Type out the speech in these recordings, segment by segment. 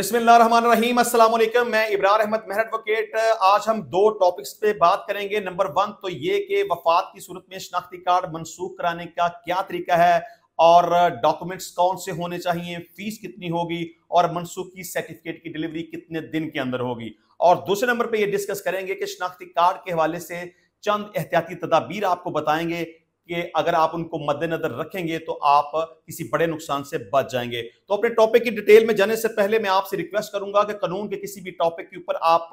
अस्सलाम वालेकुम मैं इब्रार अहमद मेहर एडवोकेट आज हम दो टॉपिक्स पे बात करेंगे नंबर वन तो ये कि वफात की सूरत में शनाख्ती कार्ड मनसूख कराने का क्या तरीका है और डॉक्यूमेंट्स कौन से होने चाहिए फीस कितनी होगी और मनसूख की सर्टिफिकेट की डिलीवरी कितने दिन के अंदर होगी और दूसरे नंबर पर यह डिस्कस करेंगे कि शनाख्ती कार्ड के हवाले से चंद एहतियाती तदाबीर आपको बताएंगे कि अगर आप उनको मद्देनजर रखेंगे तो आप किसी बड़े नुकसान से बच जाएंगे तो अपने टॉपिक की डिटेल में जाने से पहले मैं आपसे रिक्वेस्ट करूंगा कि कानून के किसी भी टॉपिक के ऊपर आप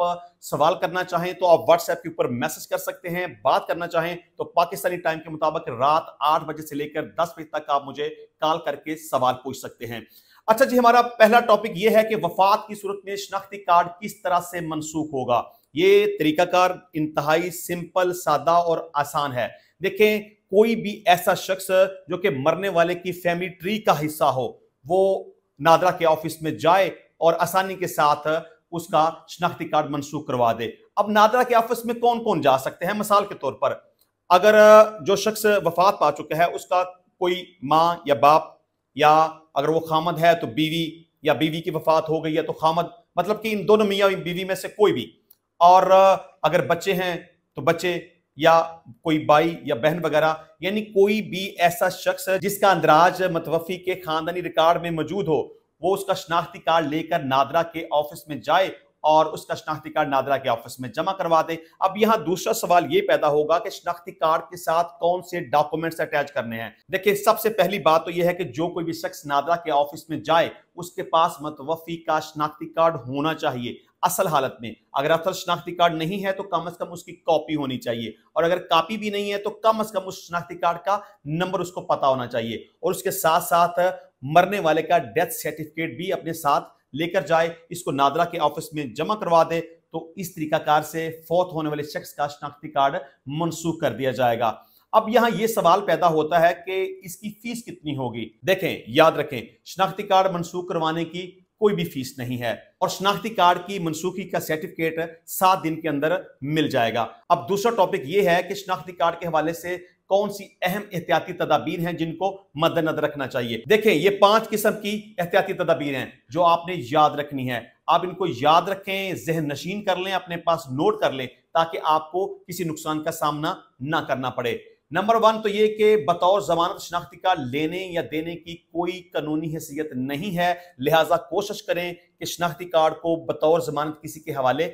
सवाल करना चाहें तो आप व्हाट्सएप के ऊपर मैसेज कर सकते हैं बात करना चाहें तो पाकिस्तानी टाइम के मुताबिक रात आठ बजे से लेकर दस बजे तक आप मुझे कॉल करके सवाल पूछ सकते हैं अच्छा जी हमारा पहला टॉपिक यह है कि वफात की सूरत में शनाख्ती कार्ड किस तरह से मनसूख होगा ये तरीकाकार इंतहाई सिंपल सादा और आसान है देखें कोई भी ऐसा शख्स जो कि मरने वाले की फैमिली ट्री का हिस्सा हो वो नादरा के ऑफिस में जाए और आसानी के साथ उसका शनाख्ती कार्ड मनसूख करवा दे अब नादरा के ऑफिस में कौन कौन जा सकते हैं मिसाल के तौर पर अगर जो शख्स वफात पा चुका है उसका कोई माँ या बाप या अगर वो खामद है तो बीवी या बीवी की वफात हो गई है तो खामद मतलब कि इन दोनों मियाँ बीवी में से कोई भी और अगर बच्चे हैं तो बच्चे या कोई भाई या बहन वगैरह यानी कोई भी ऐसा शख्स जिसका अंदराज मतवफ़ी के खानदानी रिकॉर्ड में मौजूद हो वो उसका शनाख्ती कार्ड लेकर नादरा के ऑफिस में जाए और उसका शनाख्ती कार्ड नादरा के ऑफिस में जमा करवा दे अब यहाँ दूसरा सवाल ये पैदा होगा कि शनाख्ती कार्ड के साथ कौन से डॉक्यूमेंट्स अटैच करने हैं देखिए सबसे पहली बात तो यह है कि जो कोई भी शख्स नादरा के ऑफिस में जाए उसके पास मतवफ़ी का शनाख्ती कार्ड होना चाहिए असल हालत में अगर असल शनाख्ती कार्ड नहीं है तो कम अज कम उसकी कॉपी होनी चाहिए और अगर कॉपी भी नहीं है तो कम अज कम उस शनाख्ती कार्ड का नंबर उसको पता होना चाहिए और उसके साथ साथ मरने वाले का डेथ सर्टिफिकेट भी अपने साथ लेकर जाए इसको नादरा के ऑफिस में जमा करवा दे तो इस तरीकाकार से फौत होने वाले शख्स का शनाख्ती कार्ड मनसूख कर दिया जाएगा अब यहां ये सवाल पैदा होता है कि इसकी फीस कितनी होगी देखें याद रखें शनाख्ती कार्ड मनसूख करवाने की कोई भी फीस नहीं है और शनाख्ती कार्ड की मनसूखी का सर्टिफिकेट सात दिन के अंदर मिल जाएगा अब दूसरा टॉपिक ये है कि शनाख्ती कार्ड के हवाले से कौन सी अहम एहतियाती तदाबीर हैं जिनको मद्देनजर रखना चाहिए देखें ये पांच किस्म की एहतियाती तदाबीर हैं जो आपने याद रखनी है आप इनको याद रखें जहन नशीन कर लें अपने पास नोट कर लें ताकि आपको किसी नुकसान का सामना ना करना पड़े नंबर वन तो ये कि बतौर जमानत शनाख्ती का लेने या देने की कोई कानूनी हैसियत नहीं है लिहाजा कोशिश करें कि शनाख्ती कार्ड को बतौर जमानत किसी के हवाले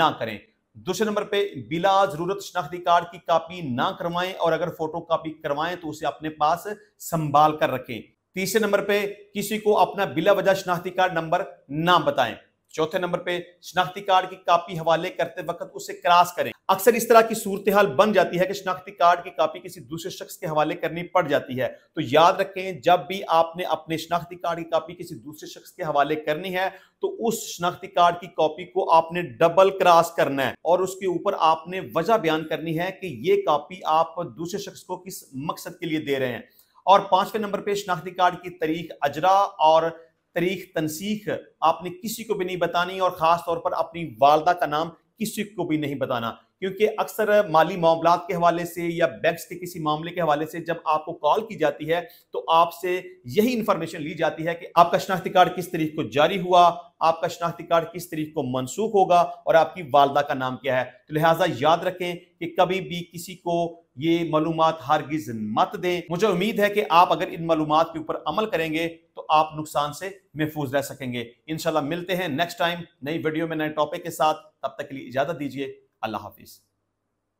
ना करें दूसरे नंबर पे बिला जरूरत शनाख्ती कार्ड की कापी ना करवाएं और अगर फोटो कापी करवाएं तो उसे अपने पास संभाल कर रखें तीसरे नंबर पे किसी को अपना बिला वजह शनाख्ती कार्ड नंबर ना बताएं चौथे नंबर पे शनाख्ती कार्ड की कापी हवाले करते वक्त उसे क्रॉस करें अक्सर इस तरह की सूरत हाल बन जाती है कि शनाख्ती कार्ड की कापी किसी दूसरे शख्स के हवाले करनी पड़ जाती है तो याद रखें जब भी आपने अपने शनाख्ती कार्ड की कापी किसी दूसरे शख्स के हवाले करनी है तो उस शनाख्ती कार्ड की कॉपी को आपने डबल क्रॉस करना है और उसके ऊपर आपने वजह बयान करनी है कि ये कापी आप दूसरे शख्स को किस मकसद के लिए दे रहे हैं और पांचवें नंबर पे शनाख्ती कार्ड की तारीख अजरा और तरीख तनसीख आपने किसी को भी नहीं बतानी और ख़ास तौर पर अपनी वालदा का नाम किसी को भी नहीं बताना क्योंकि अक्सर माली मामला के हवाले से या बैंक्स के किसी मामले के हवाले से जब आपको कॉल की जाती है तो आपसे यही इंफॉर्मेशन ली जाती है कि आपका शनाख्ती कार्ड किस तरीक को जारी हुआ आपका शनाख्ती कार्ड किस तरीक को मनसूख होगा और आपकी वालदा का नाम क्या है तो लिहाजा याद रखें कि कभी भी किसी को ये मालूम हरगिज मत दें मुझे उम्मीद है कि आप अगर इन मालूम के ऊपर अमल करेंगे आप नुकसान से महफूज रह सकेंगे इनशाला मिलते हैं नेक्स्ट टाइम नई वीडियो में नए टॉपिक के साथ तब तक के लिए इजाजत दीजिए अल्लाह हाफिज़